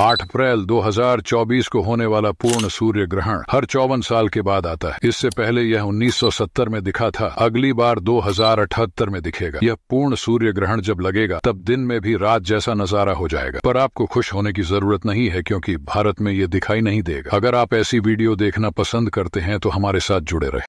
8 अप्रैल 2024 को होने वाला पूर्ण सूर्य ग्रहण हर चौवन साल के बाद आता है इससे पहले यह 1970 में दिखा था अगली बार 2078 में दिखेगा यह पूर्ण सूर्य ग्रहण जब लगेगा तब दिन में भी रात जैसा नजारा हो जाएगा पर आपको खुश होने की जरूरत नहीं है क्योंकि भारत में ये दिखाई नहीं देगा अगर आप ऐसी वीडियो देखना पसंद करते हैं तो हमारे साथ जुड़े रहे